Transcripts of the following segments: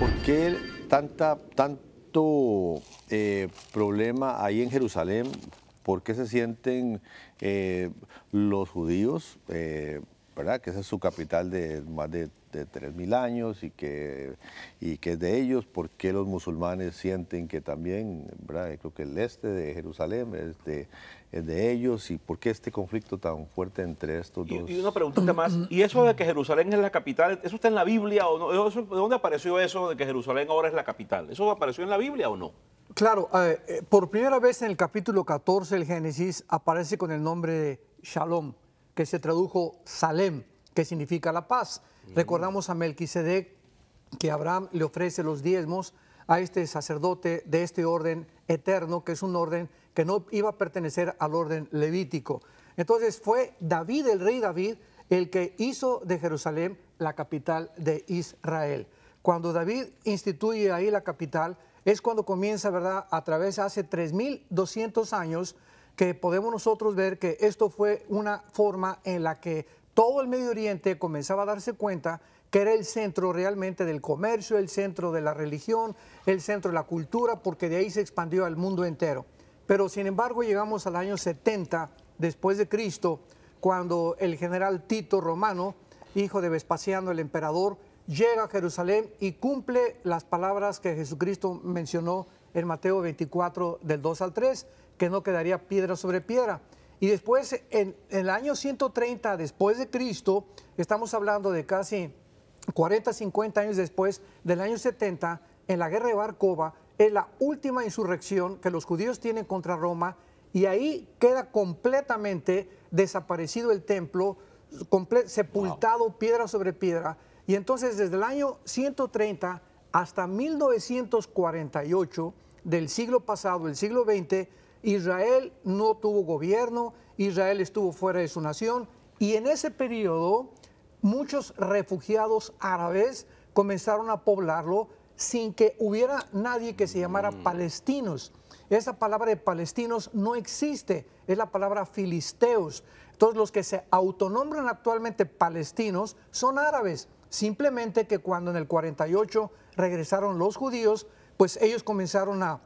¿Por qué tanta, tanto eh, problema ahí en Jerusalén? ¿Por qué se sienten eh, los judíos? Eh, ¿verdad? Que esa es su capital de más de, 3.000 años y que, y que es de ellos, porque los musulmanes sienten que también, Creo que el este de Jerusalén es de, ellos y por qué este conflicto tan fuerte entre estos dos. Y, una preguntita más, ¿y eso de que Jerusalén es la capital, eso está en la Biblia o no? ¿De dónde apareció eso de que Jerusalén ahora es la capital? ¿Eso apareció en la Biblia o no? Claro, eh, eh, por primera vez en el capítulo 14 del Génesis aparece con el nombre de Shalom que se tradujo Salem, que significa la paz. Mm. Recordamos a Melquisedec que Abraham le ofrece los diezmos a este sacerdote de este orden eterno, que es un orden que no iba a pertenecer al orden levítico. Entonces fue David, el rey David, el que hizo de Jerusalén la capital de Israel. Cuando David instituye ahí la capital, es cuando comienza, ¿verdad? A través de hace 3.200 años, que podemos nosotros ver que esto fue una forma en la que todo el Medio Oriente comenzaba a darse cuenta que era el centro realmente del comercio, el centro de la religión, el centro de la cultura, porque de ahí se expandió al mundo entero. Pero sin embargo llegamos al año 70 después de Cristo, cuando el general Tito Romano, hijo de Vespasiano el emperador, llega a Jerusalén y cumple las palabras que Jesucristo mencionó en Mateo 24 del 2 al 3, que no quedaría piedra sobre piedra. Y después, en, el año 130 después de Cristo, estamos hablando de casi 40, 50 años después del año 70, en la guerra de Barcova, es la última insurrección que los judíos tienen contra Roma y ahí queda completamente desaparecido el templo, sepultado piedra sobre piedra. Y entonces desde el año 130 hasta 1948 del siglo pasado, el siglo XX, Israel no tuvo gobierno, Israel estuvo fuera de su nación y en ese periodo muchos refugiados árabes comenzaron a poblarlo sin que hubiera nadie que se llamara mm. palestinos. Esa palabra de palestinos no existe, es la palabra filisteos. Todos los que se autonombran actualmente palestinos son árabes. Simplemente que cuando en el 48 regresaron los judíos, pues ellos comenzaron a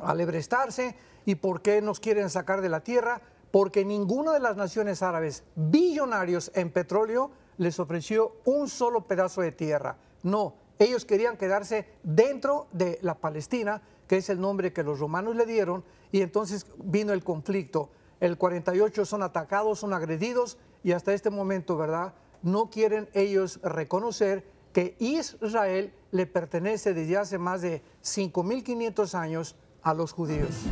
alebrestarse y por qué nos quieren sacar de la tierra, porque ninguna de las naciones árabes billonarios en petróleo les ofreció un solo pedazo de tierra. No, ellos querían quedarse dentro de la Palestina, que es el nombre que los romanos le dieron, y entonces vino el conflicto. El 48 son atacados, son agredidos, y hasta este momento, ¿verdad? no quieren ellos reconocer que Israel le pertenece desde hace más de 5.500 años a los judíos.